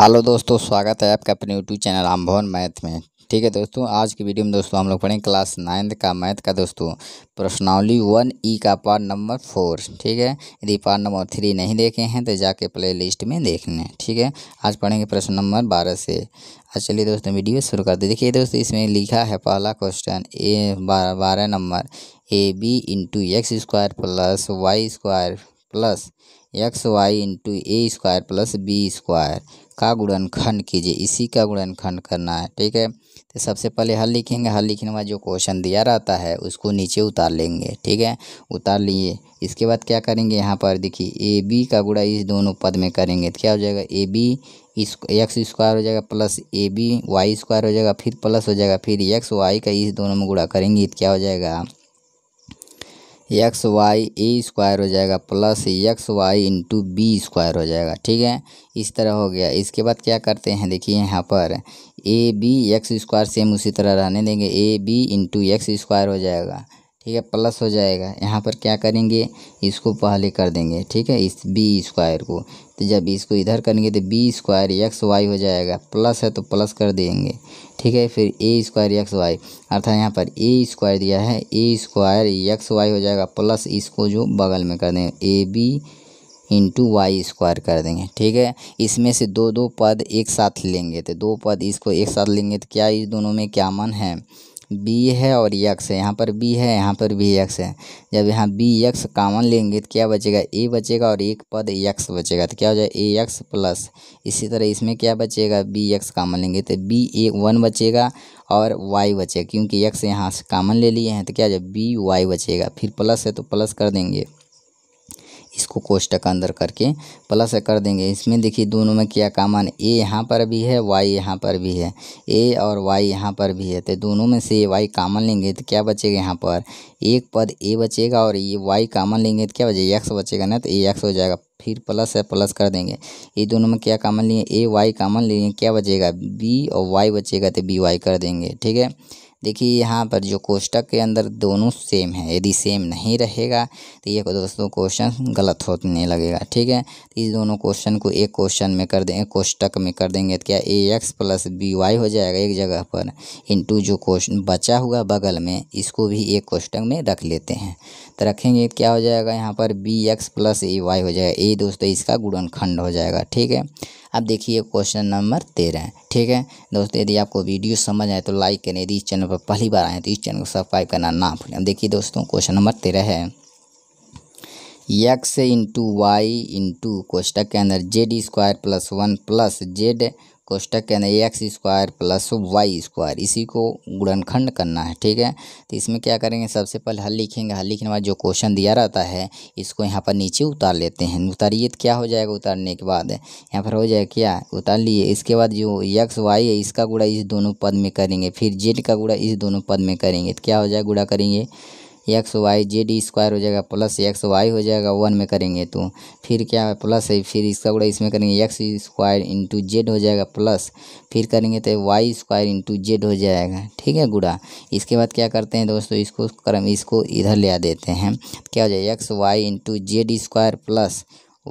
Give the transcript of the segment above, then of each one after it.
hello दोस्तों स्वागत है आपका अपने यूट्यूब चैनल रामभवन भवन मैथ में ठीक है दोस्तों आज की वीडियो में दोस्तों हम लोग पढ़ेंगे क्लास नाइन्थ का मैथ का दोस्तों प्रश्नावली वन ई का पार्ट नंबर फोर ठीक है यदि पार्ट नंबर थ्री नहीं देखे हैं तो जाके प्ले लिस्ट में देख लें ठीक है आज पढ़ेंगे प्रश्न नंबर बारह से आज चलिए दोस्तों वीडियो शुरू कर देखिए दोस्तों इसमें लिखा है पहला क्वेश्चन ए बारह number A B into x square plus Y square plus x Y into A square plus B square का गुणनखंड कीजिए इसी का गुणनखंड करना है ठीक है तो सबसे पहले हल लिखेंगे हल लिखने में जो क्वेश्चन दिया रहता है उसको नीचे उतार लेंगे ठीक है उतार लिए इसके बाद क्या करेंगे यहाँ पर देखिए ए बी का गुड़ा इस दोनों पद में करेंगे तो क्या हो जाएगा ए बी इस एक्स स्क्वायर हो जाएगा plus A B Y square हो जाएगा फिर प्लस हो जाएगा फिर एक्स वाई का इस दोनों में गुड़ा करेंगे तो क्या हो जाएगा एक्स वाई ए स्क्वायर हो जाएगा plus x Y into b square हो जाएगा ठीक है इस तरह हो गया इसके बाद क्या करते हैं देखिए यहाँ पर a b x square same उसी तरह रहने देंगे a B into x square हो जाएगा ठीक है प्लस हो जाएगा यहाँ पर क्या करेंगे इसको पहले कर देंगे ठीक है इस बी स्क्वायर को तो जब इसको इधर करेंगे तो बी स्क्वायर एक्स वाई हो जाएगा प्लस है तो प्लस कर देंगे ठीक है फिर ए स्क्वायर एक्स वाई अर्थात यहाँ पर ए स्क्वायर दिया है ए स्क्वायर एक्स वाई हो जाएगा प्लस इसको जो बगल में कर देंगे a B into y square कर देंगे ठीक है इसमें से दो दो पद एक साथ लेंगे तो दो पद इसको एक साथ लेंगे तो क्या इस दोनों में क्या मन है बी है और यक्स है यहाँ पर बी है यहाँ पर भी यक्स है जब यहाँ बी यक्स कामन लेंगे तो क्या बचेगा ए बचेगा और एक पद यक्स बचेगा तो क्या हो जाएगा ए यक्स प्लस इसी तरह इसमें क्या बचेगा बी यक्स कामन लेंगे तो बी ए वन बचेगा और वाई बचेगा क्योंकि यक्स यहाँ से कामन ले लिए हैं तो क्या हो जाए बी वाई बचेगा फिर प्लस है तो प्लस कर देंगे इसको कोष्टक अंदर करके प्लस कर देंगे इसमें देखिए दोनों में क्या कामन ए यहाँ पर भी है वाई यहाँ पर भी है ए और वाई यहाँ पर भी है तो दोनों में से वाई कामन लेंगे तो क्या बचेगा यहाँ पर एक पद ए बचेगा और ये वाई कामन लेंगे तो क्या बचेगा एक्स बचेगा ना तो ए एक्स हो जाएगा फिर प्लस है प्लस कर देंगे ये दोनों में क्या कामन लिए ए वाई कामन लेंगे क्या बचेगा बी और वाई बचेगा तो बी वाई कर देंगे ठीक है देखिए यहाँ पर जो कोष्टक के अंदर दोनों सेम है यदि सेम नहीं रहेगा तो ये दोस्तों क्वेश्चन गलत होने लगेगा ठीक है तो इस दोनों क्वेश्चन को एक क्वेश्चन में कर देंगे कोष्टक में कर देंगे तो क्या a x plus b y हो जाएगा एक जगह पर इंटू जो क्वेश्चन बचा हुआ बगल में इसको भी एक कोष्टक में रख लेते हैं तो रखेंगे तो क्या हो जाएगा यहाँ पर b x plus a y हो जाएगा ए दोस्तों इसका गुणनखंड हो जाएगा ठीक है अब देखिए क्वेश्चन नंबर तेरह ठीक है दोस्तों यदि आपको वीडियो समझ आए तो लाइक करें यदि इस चैनल पर पहली बार आए तो इस चैनल को सब्सक्राइब करना ना भूलें अब देखिए दोस्तों क्वेश्चन नंबर तेरह है यक्स इंटू वाई इंटू कोष्टक के अंदर z square plus one plus z कोष्टक के अंदर x square plus Y square इसी को गुणनखंड करना है ठीक है तो इसमें क्या करेंगे सबसे पहले हल लिखेंगे हल लिखने के बाद जो क्वेश्चन दिया रहता है इसको यहाँ पर नीचे उतार लेते हैं उतारिए तो क्या हो जाएगा उतारने के बाद यहाँ पर हो जाएगा क्या उतार लिए इसके बाद जो एक्स वाई है इसका गुड़ा इस दोनों पद में करेंगे फिर जेड का गुड़ा इस दोनों पद में करेंगे तो क्या हो जाएगा गुड़ा करेंगे एक्स वाई जेड स्क्वायर हो जाएगा प्लस एक्स वाई हो जाएगा वन में करेंगे तो फिर क्या है प्लस है फिर इसका गुड़ा इसमें करेंगे एक्स स्क्वायर इंटू जेड हो जाएगा प्लस फिर करेंगे तो वाई स्क्वायर इंटू जेड हो जाएगा ठीक है गुड़ा इसके बाद क्या करते हैं दोस्तों इसको क्रम इसको इधर ले आ देते हैं क्या हो जाएगा x Y into z square plus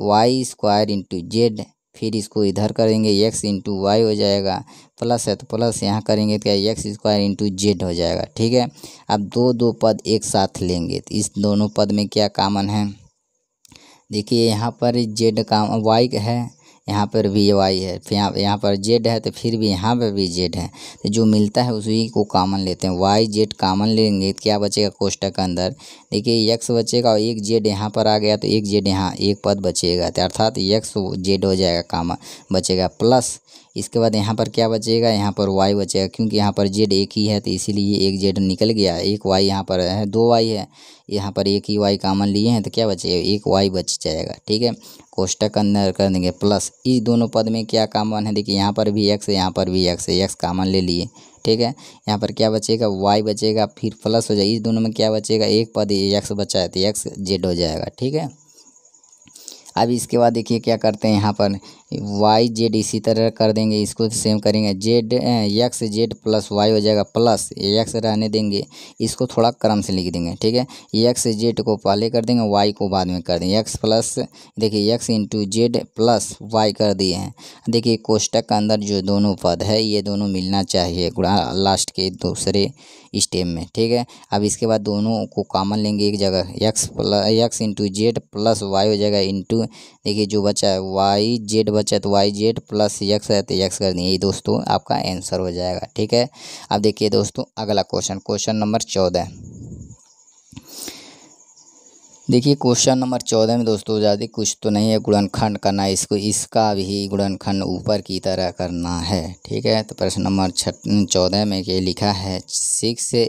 Y square into z फिर इसको इधर करेंगे एक्स इंटू वाई हो जाएगा प्लस है तो प्लस यहाँ करेंगे तो क्या एक्स स्क्वायर इंटू जेड हो जाएगा ठीक है अब दो दो पद एक साथ लेंगे तो इस दोनों पद में क्या कामन है देखिए यहाँ पर जेड का वाई है यहाँ पर भी वाई है फिर यहाँ यहाँ पर जेड है तो फिर भी यहाँ पर भी जेड है तो जो मिलता है उसी को कामन लेते हैं वाई जेड कामन लेंगे तो क्या बचेगा कोष्टक के अंदर देखिए यक्स बचेगा और एक जेड यहाँ पर आ गया तो एक जेड यहाँ एक पद बचेगा तो अर्थात यक्स जेड हो जाएगा कामन बचेगा प्लस इसके बाद यहाँ पर क्या बचेगा यहाँ पर वाई बचेगा क्योंकि यहाँ पर जेड एक ही है तो इसीलिए एक जेड निकल गया एक वाई यहाँ पर है दो वाई है यहाँ पर एक ही वाई कामन लिए हैं तो क्या बचेगा एक वाई बच जाएगा ठीक है कोष्टक अंदर कर देंगे प्लस इस दोनों पद में क्या कामन है देखिए यहाँ पर भी एक्स है यहाँ पर भी एक्स है एक्स कामन ले लिए ठीक है यहाँ पर क्या बचेगा वाई बचेगा फिर प्लस हो जाएगा इस दोनों में क्या बचेगा एक पद एक्स बचा है तो एक्स जेड हो जाएगा ठीक है अब इसके बाद देखिए क्या करते हैं यहाँ पर वाई जेड इसी तरह कर देंगे इसको सेम तो करेंगे z x z plus y हो जाएगा प्लस एक्स रहने देंगे इसको थोड़ा क्रम से लिख देंगे ठीक है एक्स जेड को पहले कर देंगे वाई को बाद में कर देंगे एक्स प्लस देखिए x into z plus y कर दिए हैं देखिए कोष्टक के अंदर जो दोनों पद है ये दोनों मिलना चाहिए लास्ट के दूसरे स्टेप में ठीक है अब इसके बाद दोनों को कामन लेंगे एक जगह x plus x into z plus y हो जाएगा इंटू देखिए जो बचा है वाई जेड बचा है तो वाई जेड प्लस यक्स है तो यक्स कर दिए दोस्तों आपका आंसर हो जाएगा ठीक है अब देखिए दोस्तों अगला क्वेश्चन क्वेश्चन नंबर चौदह देखिए क्वेश्चन नंबर चौदह में दोस्तों ज़्यादा कुछ तो नहीं है गुणनखंड करना है इसको इसका भी गुणनखंड ऊपर की तरह करना है ठीक है तो प्रश्न नंबर छ चौदह में ये लिखा है सिक्स ए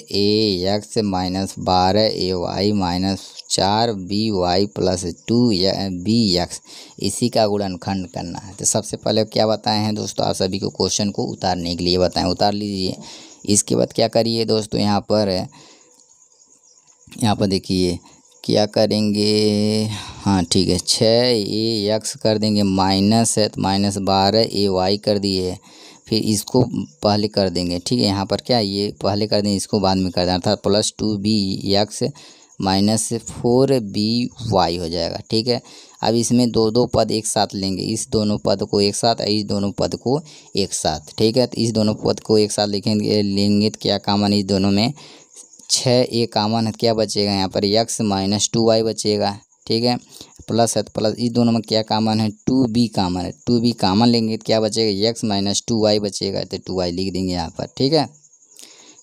एक्स माइनस बारह ए वाई माइनस चार b y plus two b x इसी का गुणनखंड करना है तो सबसे पहले क्या बताए हैं दोस्तों आप सभी को क्वेश्चन को उतारने के लिए बताएँ उतार लीजिए इसके बाद क्या करिए दोस्तों यहाँ पर यहाँ पर देखिए क्या करेंगे हाँ ठीक है छः ए एक्स कर देंगे माइनस है तो माइनस बारह ए वाई कर दिए फिर इसको पहले कर देंगे ठीक है यहाँ पर क्या ये पहले कर देंगे इसको बाद में कर देंगे अर्थात plus two b x minus four b y हो जाएगा ठीक है अब इसमें दो दो पद एक साथ लेंगे इस दोनों पद को एक साथ इस दोनों पद को एक साथ ठीक है तो इस दोनों पद को एक साथ लिखेंगे लेंगे तो क्या कामन इस दोनों में छः ए कामन है क्या बचेगा यहाँ पर यक्स माइनस टू वाई बचेगा ठीक है प्लस है तो प्लस इस दोनों में क्या कामन है टू बी कामन है टू बी कामन लेंगे तो क्या बचेगा यक्स माइनस टू वाई बचेगा तो टू वाई लिख देंगे यहाँ पर ठीक है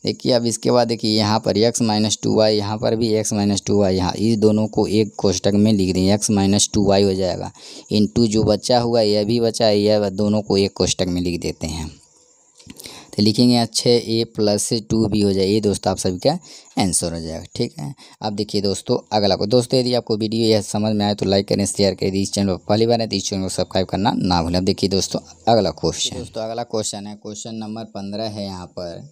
देखिए अब इसके बाद देखिए यहाँ पर यक्स माइनस टू वाई यहाँ पर भी एक्स माइनस टू वाई यहाँ इस दोनों को एक कोष्टक में लिख दें एक्स माइनस टू वाई हो जाएगा इन टू जो बच्चा हुआ यह भी बचा है यह दोनों को एक कोष्टक में लिख देते हैं तो लिखेंगे यहाँ छः ए प्लस टू बी हो जाए ये दोस्तों आप सभी का आंसर हो जाएगा ठीक है अब देखिए दोस्तों अगला को दोस्तों यदि आपको वीडियो यह समझ में आए तो लाइक करें शेयर करें यदि इस चैनल पर पहली बार है तो इस चैनल को सब्सक्राइब करना ना भूलें अब देखिए दोस्तों अगला क्वेश्चन दोस्तों अगला क्वेश्चन है क्वेश्चन नंबर पंद्रह है यहाँ पर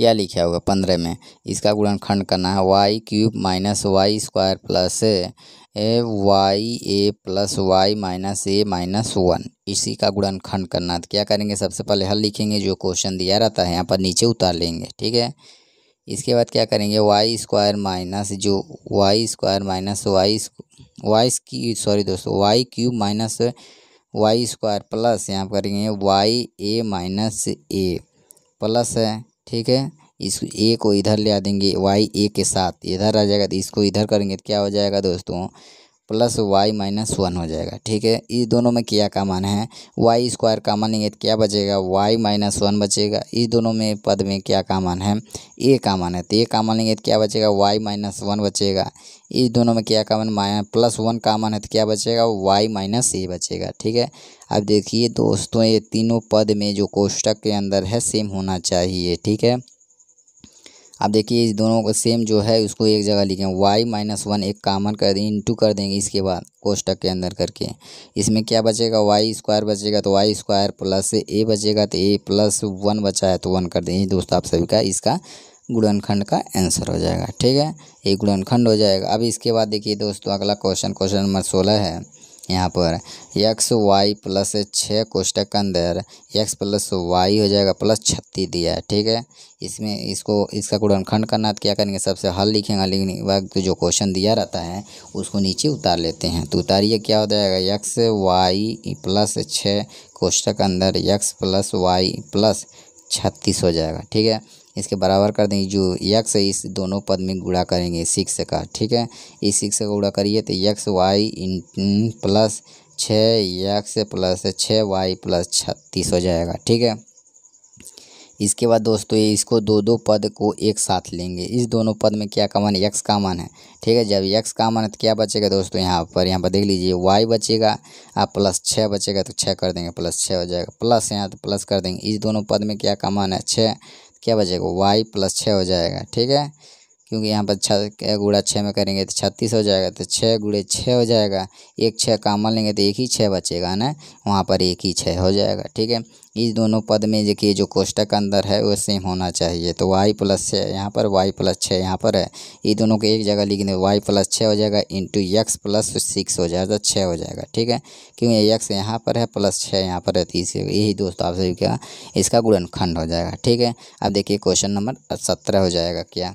क्या लिखा होगा पंद्रह में इसका गुणनखंड करना है y cube minus y square plus a y a plus y minus a minus one इसी का गुणनखंड करना है तो क्या करेंगे सबसे पहले हल लिखेंगे जो क्वेश्चन दिया रहता है यहाँ पर नीचे उतार लेंगे ठीक है इसके बाद क्या करेंगे वाई स्क्वायर माइनस जो y square minus y y की सॉरी दोस्तों y cube minus y square plus यहाँ करेंगे y a minus a plus है ठीक है इस ए को इधर ले आ देंगे वाई ए के साथ इधर आ जाएगा तो इसको इधर करेंगे तो क्या हो जाएगा दोस्तों प्लस वाई माइनस वन हो जाएगा ठीक है इस दोनों में क्या कामन है वाई स्क्वायर कामन लेंगे तो क्या बचेगा वाई माइनस वन बचेगा इस दोनों में पद में क्या कामन है ए कामन है तो ए कामन लेंगे तो क्या बचेगा वाई माइनस वन बचेगा इस दोनों में क्या common minus plus one common है तो क्या बचेगा वाई माइनस ए बचेगा ठीक है अब देखिए दोस्तों ये तीनों पद में जो कोष्टक के अंदर है सेम होना चाहिए ठीक है अब देखिए इस दोनों को सेम जो है उसको एक जगह लिखें वाई माइनस वन एक कामन कर दें इंटू कर देंगे इसके बाद कोष्टक के अंदर करके इसमें क्या बचेगा वाई स्क्वायर बचेगा तो वाई स्क्वायर प्लस ए बचेगा तो ए प्लस वन बचा है तो वन कर देंगे दोस्तों आप सभी का इसका गुणनखंड का आंसर हो जाएगा ठीक है ये गुणनखंड हो जाएगा अब इसके बाद देखिए दोस्तों अगला क्वेश्चन क्वेश्चन नंबर सोलह है यहाँ पर एक्स वाई प्लस छः कोष्टक के अंदर एक्स प्लस वाई हो जाएगा प्लस छत्तीस दिया है ठीक है इसमें इसको इसका गुणनखंड करना तो क्या करेंगे सबसे हल लिखेंगे लिखने के तो जो क्वेश्चन दिया रहता है उसको नीचे उतार लेते हैं तो उतारिए क्या हो जाएगा एक्स वाई प्लस छः कोष्टक अंदर एक्स प्लस वाई प्लस छत्तीस हो जाएगा ठीक है इसके बराबर कर देंगे जो यक्स है इस दोनों पद में गुड़ा करेंगे सिक्स का ठीक है इस सिक्स का गुड़ा करिए तो यक्स वाई इन प्लस छः यक्स प्लस छः वाई प्लस छत्तीस हो जाएगा ठीक है इसके बाद दोस्तों ये इसको दो दो पद को एक साथ लेंगे इस दोनों पद में क्या कमान है यक्स कामन है ठीक है जब यक्स कामन है तो क्या बचेगा दोस्तों यहाँ पर यहाँ पर देख लीजिए वाई बचेगा आप प्लस छः बचेगा तो छः कर देंगे प्लस छः हो जाएगा प्लस यहाँ तो प्लस कर देंगे इस दोनों पद में क्या कमान है छः क्या बचेगा वाई प्लस छः हो जाएगा ठीक है क्योंकि यहाँ पर छः गुड़ा छः में करेंगे तो छत्तीस हो जाएगा तो छः गुड़े छः हो जाएगा एक छः कामन लेंगे तो एक ही छः बचेगा ना वहाँ पर एक ही छः हो जाएगा ठीक है इस दोनों पद में जो कि जो कोष्टक अंदर है वो सेम होना चाहिए तो वाई प्लस छः यहाँ पर वाई प्लस छः यहाँ पर है ये दोनों को एक जगह लिख दें वाई प्लस छः हो जाएगा इंटू यक्स प्लस सिक्स हो जाएगा तो छः हो जाएगा ठीक है क्योंकि यक्स यहाँ पर है प्लस छः यहाँ पर है तीस तो यही दोस्तों आपसे क्या इसका गुणनखंड हो जाएगा ठीक है अब देखिए क्वेश्चन नंबर सत्रह हो जाएगा क्या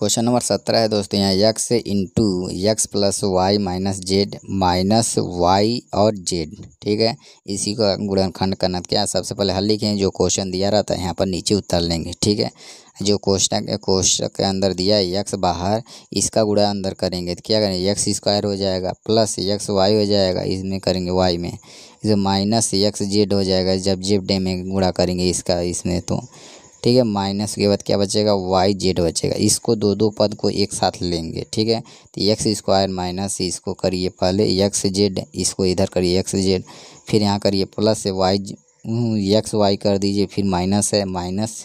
क्वेश्चन नंबर सत्रह है दोस्तों यहाँ x into x plus y minus z minus y और जेड ठीक है इसी को गुणनखंड करना क्या सबसे पहले हल लिखें जो क्वेश्चन दिया रहता है यहाँ पर नीचे उतर लेंगे ठीक है जो क्वेश्चन क्वेश्चन के अंदर दिया है यक्स बाहर इसका गुड़ा अंदर करेंगे तो क्या करेंगे यक्स स्क्वायर हो जाएगा प्लस यक्स वाई हो जाएगा इसमें करेंगे वाई में जो माइनस यक्स जेड हो जाएगा जब जेड डे में गुड़ा करेंगे इसका इसमें तो ठीक है माइनस के बाद क्या बचेगा वाई जेड बचेगा इसको दो दो पद को एक साथ लेंगे ठीक है तो एक्स स्क्वायर माइनस इसको करिए पहले एक्स जेड इसको इधर करिए एक्स जेड फिर यहाँ करिए प्लस से वाई एक्स वाई कर दीजिए फिर माइनस है माइनस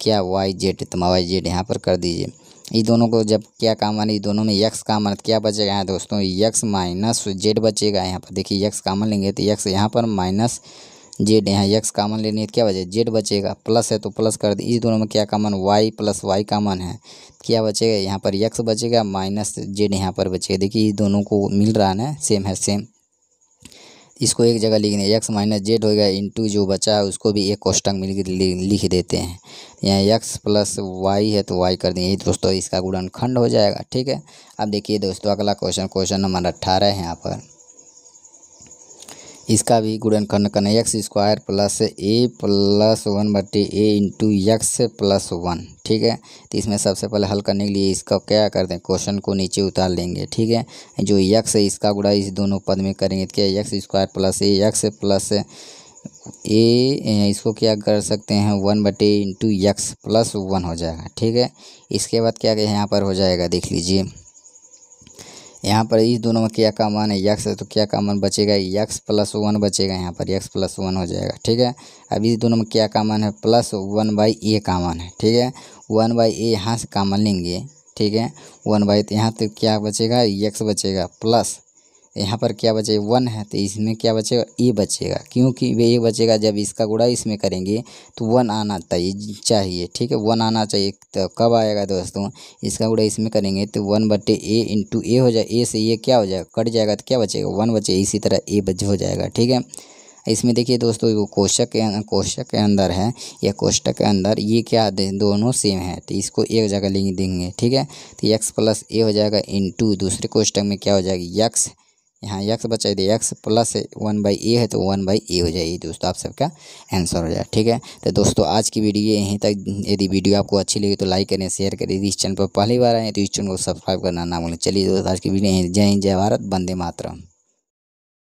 क्या वाई जेड तो वाई जेड यहाँ पर कर दीजिए ये दोनों को जब क्या काम आने दोनों में यक्स काम आना तो क्या बचेगा यहाँ दोस्तों यक्स माइनस जेड बचेगा यहाँ पर देखिए यक्स काम लेंगे तो यक्स यहाँ पर माइनस जेड यहाँ यक्स कामन लेनी है क्या बचे जेड बचेगा प्लस है तो प्लस कर इस दोनों में क्या common y plus y common है क्या बचेगा यहाँ पर यक्स बचेगा माइनस जेड यहाँ पर बचेगा देखिए इस दोनों को मिल रहा है ना सेम है सेम इसको एक जगह लिख दें यक्स माइनस जेड हो गया इंटू जो बचा है उसको भी एक क्वेश्चन मिल लिख देते हैं यहाँ यक्स प्लस वाई है तो वाई कर दें दोस्तों इसका गुणनखंड हो जाएगा ठीक है अब देखिए दोस्तों अगला क्वेश्चन क्वेश्चन नंबर अट्ठारह है यहाँ पर इसका भी गुणन करना करना x square plus a plus one बटे a into x plus one ठीक है तो इसमें सबसे पहले हल करने के लिए इसका क्या करते हैं क्वेश्चन को नीचे उतार लेंगे ठीक है जो यक्स है इसका गुणा इस दोनों पद में करेंगे तो क्या x square plus a x plus a इसको क्या कर सकते हैं वन बटे इंटू यक्स प्लस वन हो जाएगा ठीक है इसके बाद क्या यहाँ पर हो जाएगा देख लीजिए यहाँ पर इस दोनों में क्या का मान है यक्स है तो क्या का मान बचेगा यक्स प्लस वन बचेगा यहाँ पर यक्स प्लस वन हो जाएगा ठीक है अब इस दोनों में क्या का मान है प्लस वन बाई ए का मान है ठीक है वन बाई ए यहाँ से कामन लेंगे ठीक है वन बाई तो यहाँ तो क्या बचेगा यक्स बचेगा प्लस यहाँ पर क्या बचे वन है तो इसमें क्या बचेगा ए बचेगा क्योंकि वे ए बचेगा जब इसका गुड़ा इसमें करेंगे तो वन आना चाहिए ठीक है वन आना चाहिए तो कब आएगा दोस्तों इसका गुड़ा इसमें करेंगे तो वन बटे ए इंटू ए हो जाए ए से ये क्या हो जाएगा कट जाएगा तो क्या बचेगा वन बचे इसी तरह ए बच हो जाएगा ठीक है इसमें देखिए दोस्तों वो कोष्टक के अं-, कोष्टक के अंदर है या कोष्टक के अंदर ये क्या दोनों सेम है तो इसको एक जगह लिख देंगे ठीक है तो यक्स प्लस ए हो जाएगा इन टू दूसरे कोष्टक में क्या हो जाएगी यक्स यहाँ यक्स बचा दिया x plus one by a है तो वन बाई ए हो जाएगी दोस्तों आप सबका आंसर हो जाए ठीक है तो दोस्तों आज की वीडियो यहीं तक यदि वीडियो आपको अच्छी लगी तो लाइक करें शेयर करें यदि इस चैनल पर पहली बार आए तो इस चैनल को सब्सक्राइब करना ना भूलें चलिए दोस्तों आज की वीडियो यहीं जय हिंद जय भारत बंदे मातरम